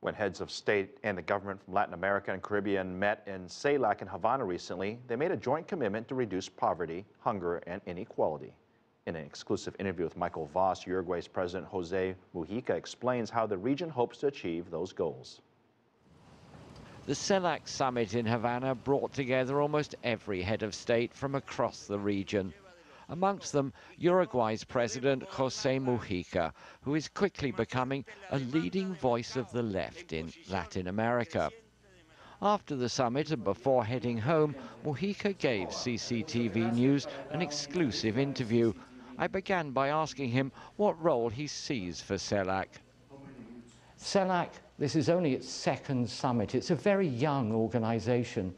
When heads of state and the government from Latin America and Caribbean met in CELAC in Havana recently, they made a joint commitment to reduce poverty, hunger, and inequality. In an exclusive interview with Michael Voss, Uruguay's President Jose Mujica explains how the region hopes to achieve those goals. The CELAC summit in Havana brought together almost every head of state from across the region amongst them Uruguay's president Jose Mujica, who is quickly becoming a leading voice of the left in Latin America. After the summit and before heading home, Mujica gave CCTV News an exclusive interview. I began by asking him what role he sees for CELAC. CELAC, this is only its second summit. It's a very young organization.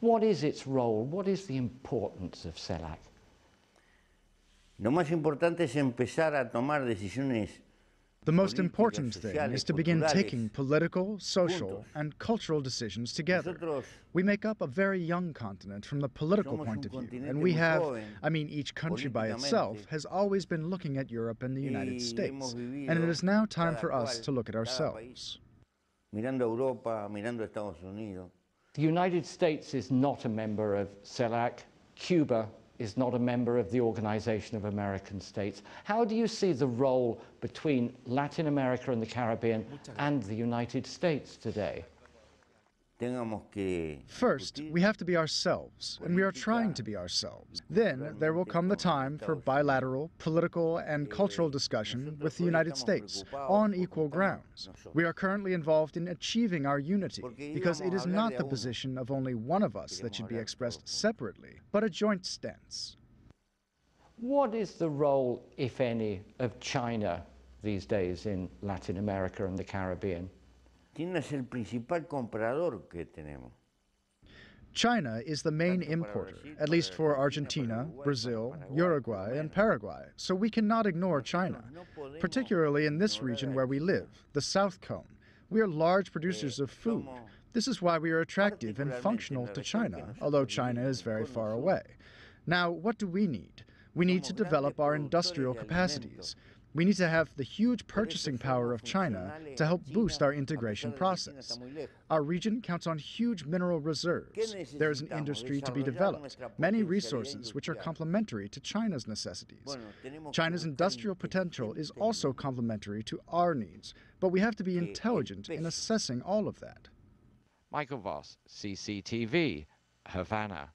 What is its role? What is the importance of CELAC? the most important thing is to begin taking political, social, and cultural decisions together. We make up a very young continent from the political point of view, and we have, I mean, each country by itself has always been looking at Europe and the United States, and it is now time for us to look at ourselves. The United States is not a member of CELAC. Cuba is not a member of the Organization of American States. How do you see the role between Latin America and the Caribbean and the United States today? First, we have to be ourselves, and we are trying to be ourselves. Then there will come the time for bilateral, political, and cultural discussion with the United States on equal grounds. We are currently involved in achieving our unity because it is not the position of only one of us that should be expressed separately, but a joint stance. What is the role, if any, of China these days in Latin America and the Caribbean? China es el principal comprador que tenemos. China is the main importer, at least for Argentina, Brazil, Uruguay, and Paraguay, so we cannot ignore China, particularly in this region where we live, the South Cone. We are large eh, producers of food. This is why we are attractive and functional to China, although China is very far away. Now, what do we need? We need to develop our industrial capacities. We need to have the huge purchasing power of China to help boost our integration process. Our region counts on huge mineral reserves. There is an industry to be developed, many resources which are complementary to China's necessities. China's industrial potential is also complementary to our needs, but we have to be intelligent in assessing all of that. Michael Voss, CCTV, Havana.